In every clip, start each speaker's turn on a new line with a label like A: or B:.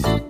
A: Thank you.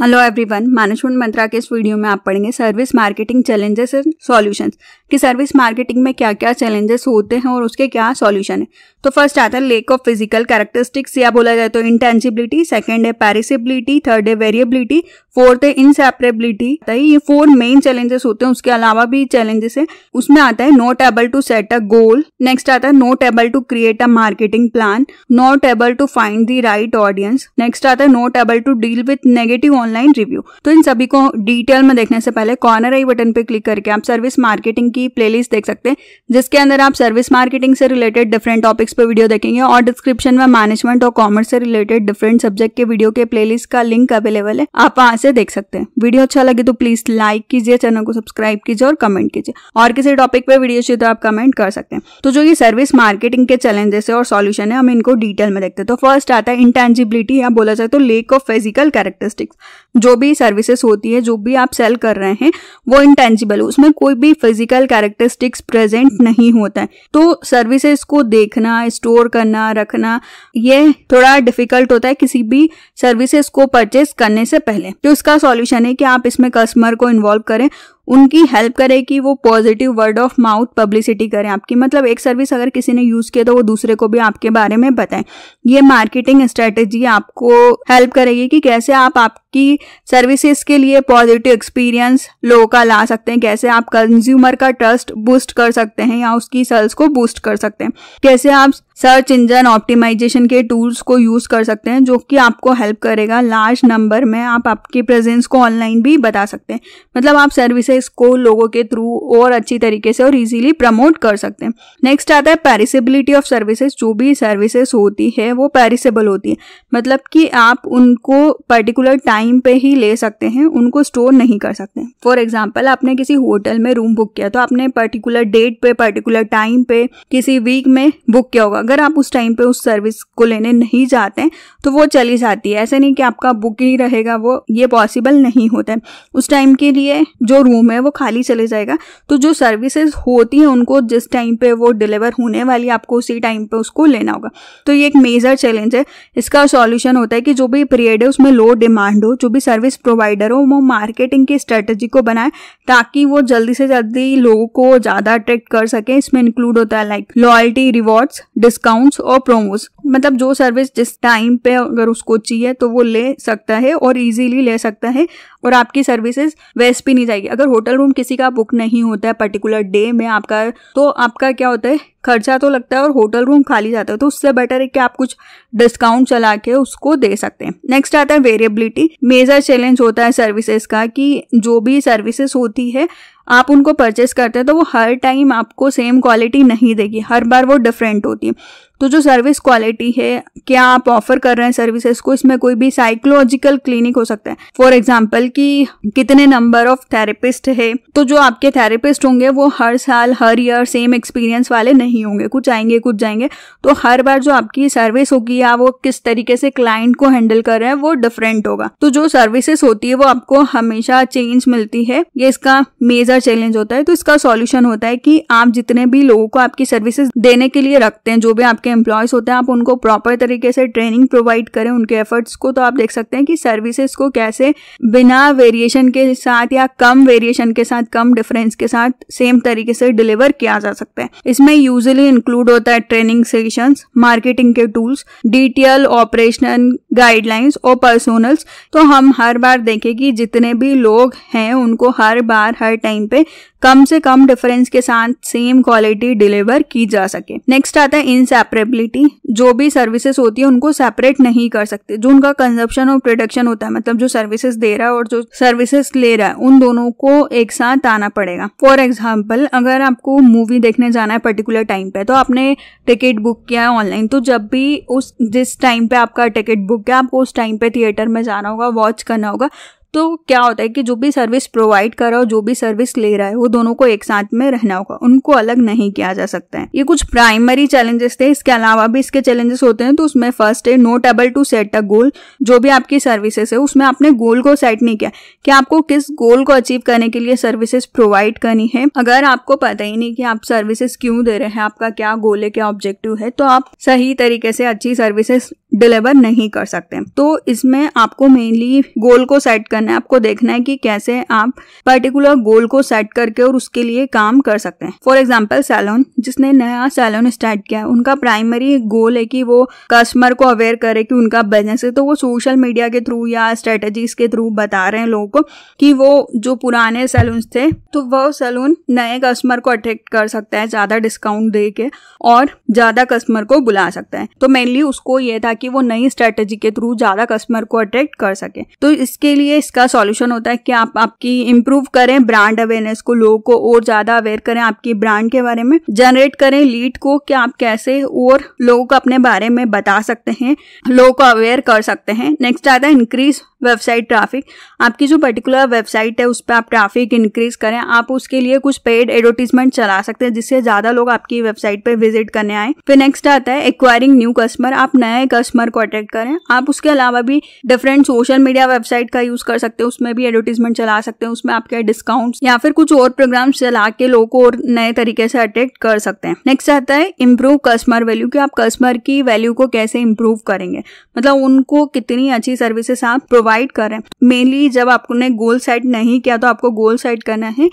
A: Hello everyone management Mantra के इस video में आप पढ़ेंगे service marketing challenges and solutions कि सर्विस मार्केटिंग में क्या क्या चैलेंजेस होते हैं और उसके क्या सॉल्यूशन है तो फर्स्ट आता है लेक ऑफ फिजिकल कैरेक्टरिस्टिक्स या बोला जाए तो इंटेंसिबिलिटी सेकंड है पैरिसिबिलिटी थर्ड है वेरिएबिलिटी फोर्थ है इनसेपरेबिलिटी तो ये फोर मेन चैलेंजेस होते हैं उसके अलावा भी चैलेंजेस है उसमें आता है not able to set a goal next आता है not able to create a marketing plan not able to find the right audience next आता है not able to deal with negative online review तो इन सभी को डिटेल में देखने से पहले कॉर्नर आई बटन पर क्लिक करके आप सर्विस मार्केटिंग की प्लेलिस्ट देख सकते हैं जिसके अंदर आप सर्विस मार्केटिंग से रिलेटेड डिफरेंट टॉपिक्स पर वीडियो देखेंगे और डिस्क्रिप्शन में मैनेजमेंट और कॉमर्स से रिलेटेड डिफरेंट सब्जेक्ट के वीडियो के प्लेलिस्ट का लिंक अवेलेबल है आप वहां से देख सकते हैं वीडियो अच्छा लगे तो प्लीज लाइक कीजिए चैनल को सब्सक्राइब कीजिए और कमेंट कीजिए और किसी टॉपिक पे वीडियो चाहिए तो आप कमेंट कर सकते हैं तो जो ये सर्विस मार्केटिंग के चैलेंजेस है और सॉल्यूशन है हम इनको डिटेल में देखते हैं तो फर्स्ट आता है इंटेंजिबिलिटी या बोला जाए तो लेक ऑफ फिजिकल कैरेक्टरिस्टिक्स जो भी सर्विसेज होती है जो भी आप सेल कर रहे हैं वो इंटेंजिबल उसमें कोई भी फिजिकल कैरेक्टरिस्टिक्स प्रेजेंट नहीं होता है तो सर्विसेज को देखना स्टोर करना रखना ये थोड़ा डिफिकल्ट होता है किसी भी सर्विसेज को परचेज करने से पहले तो इसका सॉल्यूशन है कि आप इसमें कस्टमर को इन्वॉल्व करें उनकी हेल्प करें कि वो positive word of mouth publicity करें आपकी मतलब एक सर्विस अगर किसी ने यूज़ किया तो वो दूसरे को भी आपके बारे में बताएं ये मार्केटिंग स्ट्रेटेजी आपको हेल्प करेगी कि कैसे आप आपकी सर्विसेज के लिए पॉजिटिव एक्सपीरियंस लोगों का ला सकते हैं कैसे आप कंज्यूमर का ट्रस्ट बूस्ट कर सकते हैं या उसकी सेल्स को बूस्ट कर सकते हैं कैसे आप सर्च इंजन ऑप्टिमाइजेशन के टूल्स को यूज़ कर सकते हैं जो कि आपको हेल्प करेगा लार्ज नंबर में आप आपके प्रेजेंस को ऑनलाइन भी बता सकते हैं मतलब आप सर्विसेज इसको लोगों के थ्रू और अच्छी तरीके से और इजीली प्रमोट कर सकते हैं नेक्स्ट आता है पेरिसेबिलिटी ऑफ सर्विसेज जो भी सर्विसेज होती है वो पेरिसेबल होती है मतलब कि आप उनको पर्टिकुलर टाइम पे ही ले सकते हैं उनको स्टोर नहीं कर सकते फॉर एग्जाम्पल आपने किसी होटल में रूम बुक किया तो आपने पर्टिकुलर डेट पे पर्टिकुलर टाइम पे किसी वीक में बुक किया होगा अगर आप उस टाइम पे उस सर्विस को लेने नहीं जाते तो वो चली जाती है ऐसे नहीं कि आपका बुक ही रहेगा वो ये पॉसिबल नहीं होता है उस टाइम के लिए जो रूम रूम है वो खाली चले जाएगा तो जो सर्विसेज होती हैं उनको जिस टाइम पे वो डिलीवर होने वाली आपको उसी टाइम पे उसको लेना होगा तो ये एक मेजर चैलेंज है इसका सॉल्यूशन होता है कि जो भी पीरियड है उसमें लो डिमांड हो जो भी सर्विस प्रोवाइडर हो वो मार्केटिंग की स्ट्रेटेजी को बनाए ताकि वो जल्दी से जल्दी लोगों को ज़्यादा अट्रैक्ट कर सके इसमें इंक्लूड होता है लाइक लॉयल्टी रिवॉर्ड्स डिस्काउंट्स और प्रोमोस मतलब जो सर्विस जिस टाइम पे अगर उसको चाहिए तो वो ले सकता है और इजीली ले सकता है और आपकी सर्विसेज वेस्ट भी नहीं जाएगी अगर होटल रूम किसी का बुक नहीं होता है पर्टिकुलर डे में आपका तो आपका क्या होता है खर्चा तो लगता है और होटल रूम खाली जाता है तो उससे बेटर है कि आप कुछ डिस्काउंट चला के उसको दे सकते हैं नेक्स्ट आता है वेरिएबिलिटी मेजर चैलेंज होता है सर्विसेज का कि जो भी सर्विसेज होती है आप उनको परचेस करते हैं तो वो हर टाइम आपको सेम क्वालिटी नहीं देगी हर बार वो डिफरेंट होती है तो जो सर्विस क्वालिटी है क्या आप ऑफर कर रहे हैं सर्विसेज को इसमें कोई भी साइकोलॉजिकल क्लिनिक हो सकता है फॉर एग्जाम्पल कि कितने नंबर ऑफ थेरेपिस्ट है तो जो आपके थेरेपिस्ट होंगे वो हर साल हर ईयर सेम एक्सपीरियंस वाले नहीं होंगे कुछ आएंगे कुछ जाएंगे तो हर बार जो आपकी सर्विस होगी या वो किस तरीके से क्लाइंट को हैंडल कर रहे हैं वो डिफरेंट होगा तो जो सर्विसेस होती है वो आपको हमेशा चेंज मिलती है ये इसका मेजर का चैलेंज होता है तो इसका सॉल्यूशन होता है कि आप जितने भी लोगों को आपकी सर्विसेज देने के लिए रखते हैं जो भी आपके एम्प्लॉयज होते हैं आप उनको प्रॉपर तरीके से ट्रेनिंग प्रोवाइड करें उनके एफर्ट्स को तो आप देख सकते हैं कि सर्विसेज को कैसे बिना वेरिएशन के साथ या कम वेरिएशन के साथ कम डिफरेंस के साथ सेम तरीके से डिलीवर किया जा सकता है इसमें यूजली इंक्लूड होता है ट्रेनिंग सेशन मार्केटिंग के टूल्स डिटेल ऑपरेशनल गाइडलाइंस और पर्सोनल्स तो हम हर बार देखें कि जितने भी लोग हैं उनको हर बार हर टाइम पे कम से कम डिफरेंस के साथ सेम क्वालिटी डिलीवर की जा सके नेक्स्ट आता है इनसेपरेबिलिटी जो भी सर्विसेज होती है उनको सेपरेट नहीं कर सकते जो उनका कंजप्शन और प्रोडक्शन होता है मतलब जो सर्विसेज दे रहा है और जो सर्विसेज ले रहा है उन दोनों को एक साथ आना पड़ेगा फॉर एग्जाम्पल अगर आपको मूवी देखने जाना है पर्टिकुलर टाइम पे तो आपने टिकट बुक किया है ऑनलाइन तो जब भी उस जिस टाइम पे आपका टिकट बुक किया आपको उस टाइम पे थिएटर में जाना होगा वॉच करना होगा तो क्या होता है कि जो भी सर्विस प्रोवाइड कर रहा हो जो भी सर्विस ले रहा है वो दोनों को एक साथ में रहना होगा उनको अलग नहीं किया जा सकता है ये कुछ प्राइमरी चैलेंजेस थे इसके अलावा भी इसके चैलेंजेस होते हैं तो उसमें फर्स्ट है not able to set a goal जो भी आपकी सर्विसेस है उसमें आपने गोल को सेट नहीं किया कि आपको किस गोल को अचीव करने के लिए सर्विसेस प्रोवाइड करनी है अगर आपको पता ही नहीं कि आप सर्विसेस क्यों दे रहे हैं आपका क्या गोल है क्या ऑब्जेक्टिव है तो आप सही तरीके से अच्छी सर्विसेस डिलीवर नहीं कर सकते तो इसमें आपको मेनली गोल को सेट करना करना है आपको देखना है कि कैसे आप पर्टिकुलर गोल को सेट करके और उसके लिए काम कर सकते हैं फॉर एग्जाम्पल सैलून जिसने नया सैलून स्टार्ट किया उनका प्राइमरी गोल है कि वो कस्टमर को अवेयर करे कि उनका बिजनेस है तो वो सोशल मीडिया के थ्रू या स्ट्रेटेजीज के थ्रू बता रहे हैं लोगों को कि वो जो पुराने सैलून थे तो वह सैलून नए कस्टमर को अट्रैक्ट कर सकता है ज़्यादा डिस्काउंट दे के और ज़्यादा कस्टमर को बुला सकता है तो मेनली उसको ये था कि वो नई स्ट्रेटेजी के थ्रू ज़्यादा कस्टमर को अट्रैक्ट कर सके तो इसके लिए इसका सॉल्यूशन होता है कि आप आपकी इम्प्रूव करें ब्रांड अवेयरनेस को लोगों को और ज्यादा अवेयर करें आपकी ब्रांड के बारे में जनरेट करें लीड को कि आप कैसे और लोगों को अपने बारे में बता सकते हैं लोगों को अवेयर कर सकते हैं नेक्स्ट आता है इंक्रीज वेबसाइट ट्रैफिक आपकी जो पर्टिकुलर वेबसाइट है उस पर आप ट्रैफिक इंक्रीज करें आप उसके लिए कुछ पेड एडवर्टीजमेंट चला सकते हैं जिससे ज्यादा लोग आपकी वेबसाइट पर विजिट करने आए फिर नेक्स्ट आता है एक्वायरिंग न्यू कस्टमर आप नए कस्टमर को अट्रैक्ट करें आप उसके अलावा भी डिफरेंट सोशल मीडिया वेबसाइट का यूज कर कर सकते हैं उसमें भी एडवर्टीजमेंट चला सकते हैं उसमें आपके डिस्काउंट या फिर कुछ और प्रोग्राम चला के लोगों को और नए तरीके से अट्रैक्ट कर सकते हैं नेक्स्ट आता है इम्प्रूव कस्टमर वैल्यू की आप कस्टमर की वैल्यू को कैसे इम्प्रूव करेंगे मतलब उनको कितनी अच्छी सर्विसेस आप प्रोवाइड करें मेनली जब आपने गोल सेट नहीं किया तो आपको गोल सेट करना है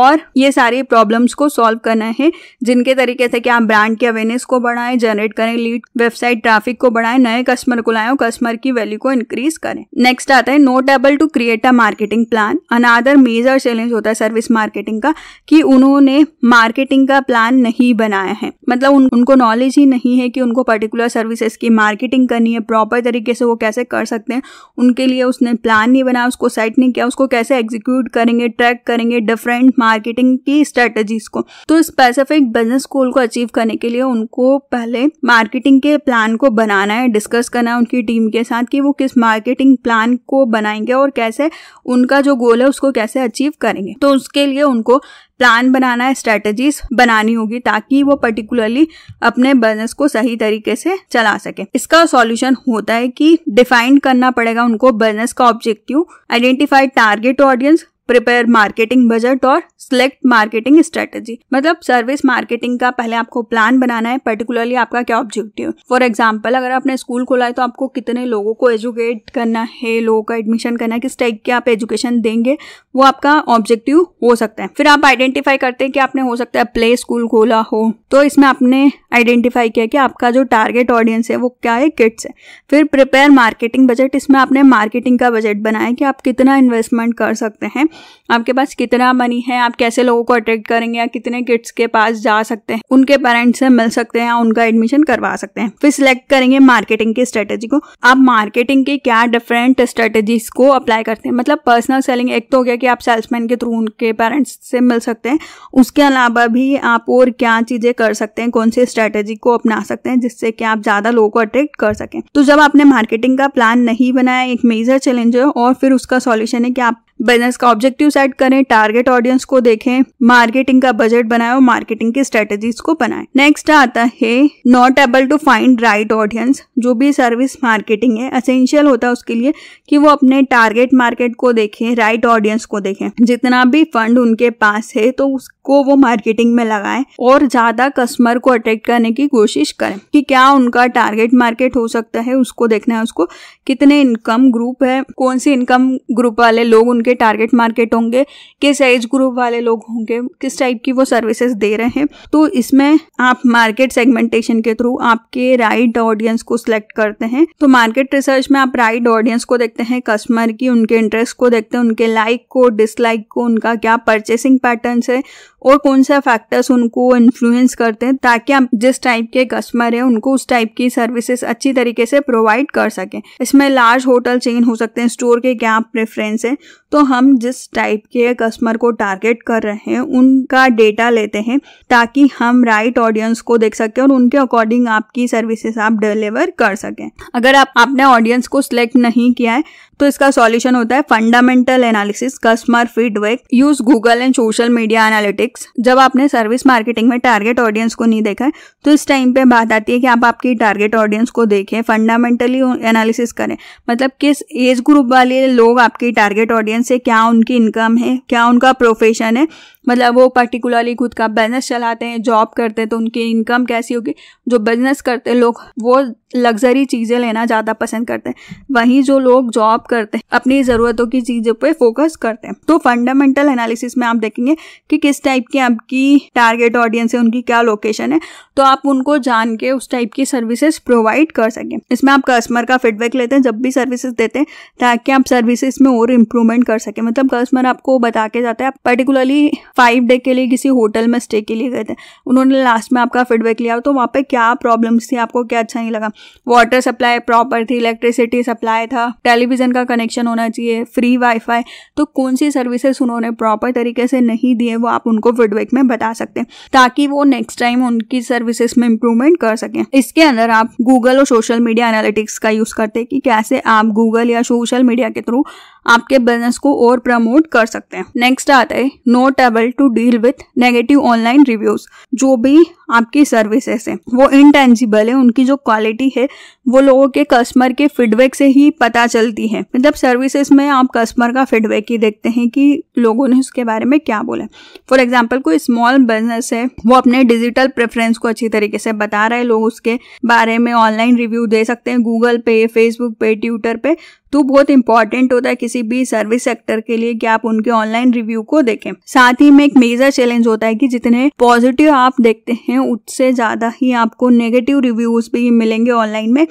A: और ये सारी प्रॉब्लम्स को सॉल्व करना है जिनके तरीके से कि आप ब्रांड की अवेयरनेस को बढ़ाएं जनरेट करें लीड वेबसाइट ट्रैफिक को बढ़ाएं नए कस्टमर को लाएं और कस्टमर की वैल्यू को इंक्रीज करें नेक्स्ट आता है not able to create a marketing plan another major challenge होता है सर्विस मार्केटिंग का कि उन्होंने मार्केटिंग का प्लान नहीं बनाया है मतलब उन, उनको नॉलेज ही नहीं है कि उनको पर्टिकुलर सर्विसेज की मार्केटिंग करनी है प्रॉपर तरीके से वो कैसे कर सकते हैं उनके लिए उसने प्लान नहीं बनाया उसको सेट नहीं किया उसको कैसे एग्जीक्यूट करेंगे ट्रैक करेंगे डिफरेंट मार्केटिंग की स्ट्रेटेजीज को तो स्पेसिफिक बिजनेस गोल को अचीव करने के लिए उनको पहले मार्केटिंग के प्लान को बनाना है डिस्कस करना है उनकी टीम के साथ कि वो किस मार्केटिंग प्लान को बनाएंगे और कैसे उनका जो गोल है उसको कैसे अचीव करेंगे तो उसके लिए उनको प्लान बनाना है स्ट्रेटजीज बनानी होगी ताकि वो पर्टिकुलरली अपने बिजनेस को सही तरीके से चला सके इसका सॉल्यूशन होता है कि डिफाइन करना पड़ेगा उनको बिजनेस का objective identified target audience prepare marketing budget और सिलेक्ट मार्केटिंग स्ट्रेटेजी मतलब सर्विस मार्केटिंग का पहले आपको प्लान बनाना है पर्टिकुलरली आपका क्या ऑब्जेक्टिव फॉर एग्जाम्पल अगर आपने स्कूल खोला है तो आपको कितने लोगों को एजुकेट करना है लोगों का एडमिशन करना है किस टाइप के आप एजुकेशन देंगे वो आपका ऑब्जेक्टिव हो सकता है फिर आप आइडेंटिफाई करते हैं कि आपने हो सकता है प्ले स्कूल खोला हो तो इसमें आपने आइडेंटिफाई किया कि आपका जो टारगेट ऑडियंस है वो क्या है किड्स है फिर प्रिपेयर मार्केटिंग बजट इसमें आपने मार्केटिंग का बजट बनाया कि आप कितना इन्वेस्टमेंट कर सकते हैं आपके पास कितना मनी है आप कैसे लोगों को अट्रैक्ट करेंगे या कितने किड्स के पास जा सकते हैं उनके पेरेंट्स से मिल सकते हैं या उनका एडमिशन करवा सकते हैं फिर सिलेक्ट करेंगे मार्केटिंग की स्ट्रेटेजी को आप मार्केटिंग के क्या डिफरेंट स्ट्रेटेजीज को अप्लाई करते हैं मतलब पर्सनल सेलिंग एक तो हो गया कि आप सेल्समैन के थ्रू उनके पेरेंट्स से मिल सकते हैं उसके अलावा भी आप और क्या चीजें कर सकते हैं कौन सी स्ट्रेटेजी को अपना सकते हैं जिससे कि आप ज्यादा लोगों को अट्रैक्ट कर सकें तो जब आपने मार्केटिंग का प्लान नहीं बनाया एक मेजर चैलेंज है और फिर उसका सोल्यूशन है कि आप बिजनेस का ऑब्जेक्टिव सेट करें टारगेट ऑडियंस को देखें मार्केटिंग का बजट बनाए और मार्केटिंग की स्ट्रेटेजीज को बनाए नेक्स्ट आता है not able to find right audience जो भी सर्विस मार्केटिंग है असेंशियल होता है उसके लिए कि वो अपने टारगेट मार्केट को देखें राइट ऑडियंस को देखें जितना भी फंड उनके पास है तो उसको वो मार्केटिंग में लगाए और ज्यादा कस्टमर को अट्रैक्ट करने की कोशिश करें कि क्या उनका टारगेट मार्केट हो सकता है उसको देखना है उसको कितने इनकम ग्रुप है कौन से इनकम ग्रुप वाले लोग उनके उनके टारगेट मार्केट होंगे किस एज ग्रुप वाले लोग होंगे किस टाइप की वो सर्विसेज दे रहे हैं तो इसमें आप मार्केट सेगमेंटेशन के थ्रू आपके राइट ऑडियंस को सिलेक्ट करते हैं तो मार्केट रिसर्च में आप राइट ऑडियंस को देखते हैं कस्टमर की उनके इंटरेस्ट को देखते हैं उनके लाइक को डिसलाइक को उनका क्या परचेसिंग पैटर्न है और कौन से फैक्टर्स उनको इन्फ्लुएंस करते हैं ताकि आप जिस टाइप के कस्टमर हैं उनको उस टाइप की सर्विसेज अच्छी तरीके से प्रोवाइड कर सकें इसमें लार्ज होटल चेन हो सकते हैं स्टोर के क्या प्रेफरेंस हैं तो हम जिस टाइप के कस्टमर को टारगेट कर रहे हैं उनका डेटा लेते हैं ताकि हम राइट right ऑडियंस को देख सकें और उनके अकॉर्डिंग आपकी सर्विसेज आप डिलीवर कर सकें अगर आप अपने ऑडियंस को सिलेक्ट नहीं किया है तो इसका सॉल्यूशन होता है fundamental analysis customer feedback use Google and social media analytics जब आपने सर्विस मार्केटिंग में टारगेट ऑडियंस को नहीं देखा है तो इस टाइम पे बात आती है कि आप आपकी टारगेट ऑडियंस को देखें फंडामेंटली एनालिसिस करें मतलब किस एज ग्रुप वाले लोग आपकी टारगेट ऑडियंस है क्या उनकी इनकम है क्या उनका प्रोफेशन है मतलब वो पर्टिकुलरली खुद का बिजनेस चलाते हैं जॉब करते हैं तो उनकी इनकम कैसी होगी जो बिजनेस करते हैं लोग वो लग्जरी चीज़ें लेना ज़्यादा पसंद करते हैं वहीं जो लोग जॉब करते हैं अपनी ज़रूरतों की चीज़ों पे फोकस करते हैं तो फंडामेंटल एनालिसिस में आप देखेंगे कि किस टाइप की आपकी टारगेट ऑडियंस है उनकी क्या लोकेशन है तो आप उनको जान के उस टाइप की सर्विसेज प्रोवाइड कर सकें इसमें आप कस्टमर का फीडबैक लेते हैं जब भी सर्विसेज देते हैं ताकि आप सर्विसेज में और इम्प्रूवमेंट कर सकें मतलब कस्टमर आपको बता के जाता है पर्टिकुलरली फाइव डे के लिए किसी होटल में स्टे के लिए गए थे उन्होंने लास्ट में आपका फीडबैक लिया तो वहाँ पे क्या प्रॉब्लम्स थी आपको क्या अच्छा नहीं लगा वाटर सप्लाई प्रॉपर थी इलेक्ट्रिसिटी सप्लाई था टेलीविज़न का कनेक्शन होना चाहिए फ्री वाईफाई तो कौन सी सर्विसेज उन्होंने प्रॉपर तरीके से नहीं दिए वो आप उनको फीडबैक में बता सकते हैं ताकि वो नेक्स्ट टाइम उनकी सर्विसेज में इंप्रूवमेंट कर सकें इसके अंदर आप गूगल और सोशल मीडिया एनालिटिक्स का यूज़ करते हैं कि कैसे आप गूगल या सोशल मीडिया के थ्रू आपके बिजनेस को और प्रमोट कर सकते हैं नेक्स्ट आता है not able to deal with negative online reviews जो भी आपकी सर्विसेस है वो इनटेंजिबल है उनकी जो क्वालिटी है वो लोगों के कस्टमर के फीडबैक से ही पता चलती है मतलब सर्विसेज में आप कस्टमर का फीडबैक ही देखते हैं कि लोगों ने उसके बारे में क्या बोला फॉर एग्जाम्पल कोई स्मॉल बिजनेस है वो अपने डिजिटल प्रेफरेंस को अच्छी तरीके से बता रहे हैं लोग उसके बारे में ऑनलाइन रिव्यू दे सकते हैं गूगल पे फेसबुक पे ट्विटर पे तो बहुत इंपॉर्टेंट होता है किसी भी सर्विस सेक्टर के लिए कि आप उनके ऑनलाइन रिव्यू को देखें साथ ही में एक मेजर चैलेंज होता है कि जितने पॉजिटिव आप देखते हैं उससे ज्यादा ही आपको नेगेटिव रिव्यूज भी मिलेंगे ऑनलाइन में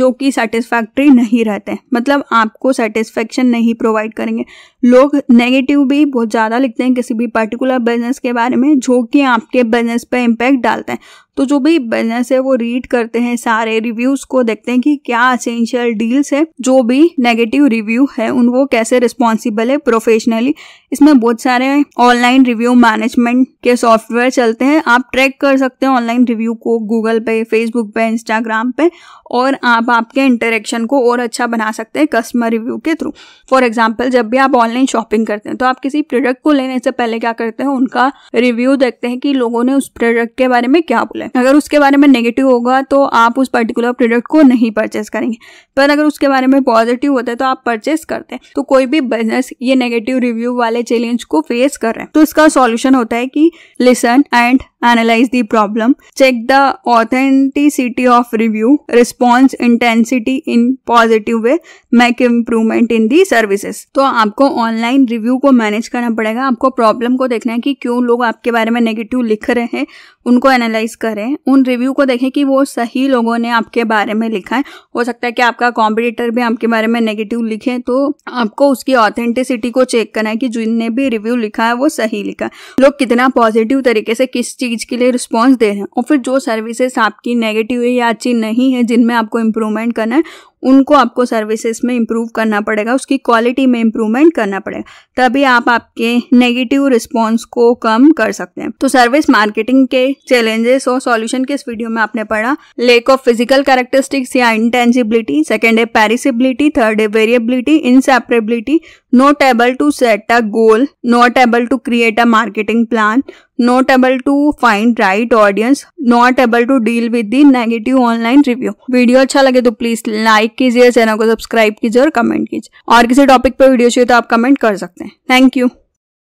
A: जो कि सेटिस्फैक्ट्री नहीं रहते मतलब आपको सेटिस्फेक्शन नहीं प्रोवाइड करेंगे लोग नेगेटिव भी बहुत ज़्यादा लिखते हैं किसी भी पर्टिकुलर बिजनेस के बारे में जो कि आपके बिजनेस पर इम्पैक्ट डालते हैं तो जो भी बिजनेस है वो रीड करते हैं सारे रिव्यूज को देखते हैं कि क्या असेंशियल डील्स है जो भी नेगेटिव रिव्यू है उन वो कैसे रिस्पॉन्सिबल है प्रोफेशनली इसमें बहुत सारे ऑनलाइन रिव्यू मैनेजमेंट के सॉफ्टवेयर चलते हैं आप ट्रैक कर सकते हैं ऑनलाइन रिव्यू को गूगल पे फेसबुक पे इंस्टाग्राम पे और आप आपके इंटरेक्शन को और अच्छा बना सकते हैं कस्टमर रिव्यू के थ्रू फॉर एग्जाम्पल जब भी आप ऑनलाइन शॉपिंग करते हैं तो आप किसी प्रोडक्ट को लेने से पहले क्या करते हैं उनका रिव्यू देखते हैं कि लोगों ने उस प्रोडक्ट के बारे में क्या बोला है अगर उसके बारे में नेगेटिव होगा तो आप उस पर्टिकुलर प्रोडक्ट को नहीं परचेस करेंगे पर अगर उसके बारे में पॉजिटिव होता है तो आप परचेस करते हैं तो कोई भी बिजनेस ये नेगेटिव रिव्यू वाले चैलेंज को फेस कर रहे हैं तो इसका सॉल्यूशन होता है कि listen and analyze the problem, check the authenticity of review, response intensity in positive way, make improvement in the services. तो आपको ऑनलाइन रिव्यू को मैनेज करना पड़ेगा आपको प्रॉब्लम को देखना है कि क्यों लोग आपके बारे में नेगेटिव लिख रहे हैं उनको एनालाइज करें उन रिव्यू को देखें कि वो सही लोगों ने आपके बारे में लिखा है हो सकता है कि आपका कॉम्पिटिटर भी आपके बारे में नेगेटिव लिखे तो आपको उसकी ऑथेंटिसिटी को चेक करना है कि जिनने भी रिव्यू लिखा है वो सही लिखा है लोग कितना पॉजिटिव तरीके से किस चीज चीज़ के लिए रिस्पॉन्स दे रहे हैं और फिर जो सर्विसेज आपकी नेगेटिव है या अच्छी नहीं है जिनमें आपको इम्प्रूवमेंट करना है उनको आपको सर्विसेज में इम्प्रूव करना पड़ेगा उसकी क्वालिटी में इम्प्रूवमेंट करना पड़ेगा तभी आप आपके नेगेटिव रिस्पॉन्स को कम कर सकते हैं तो सर्विस मार्केटिंग के चैलेंजेस और सॉल्यूशन के इस वीडियो में आपने पढ़ा लेक ऑफ फिजिकल कैरेक्टरिस्टिक्स या इंटेंजिबिलिटी सेकेंड है पेरिसिबिलिटी थर्ड है variability inseparability not able to set a goal not able to create a marketing plan not able to find right audience not able to deal with the negative online review video अच्छा लगे तो please like like कीजिए channel को subscribe कीजिए और comment कीजिए और किसी टॉपिक पर वीडियो चाहिए तो आप कमेंट कर सकते हैं थैंक यू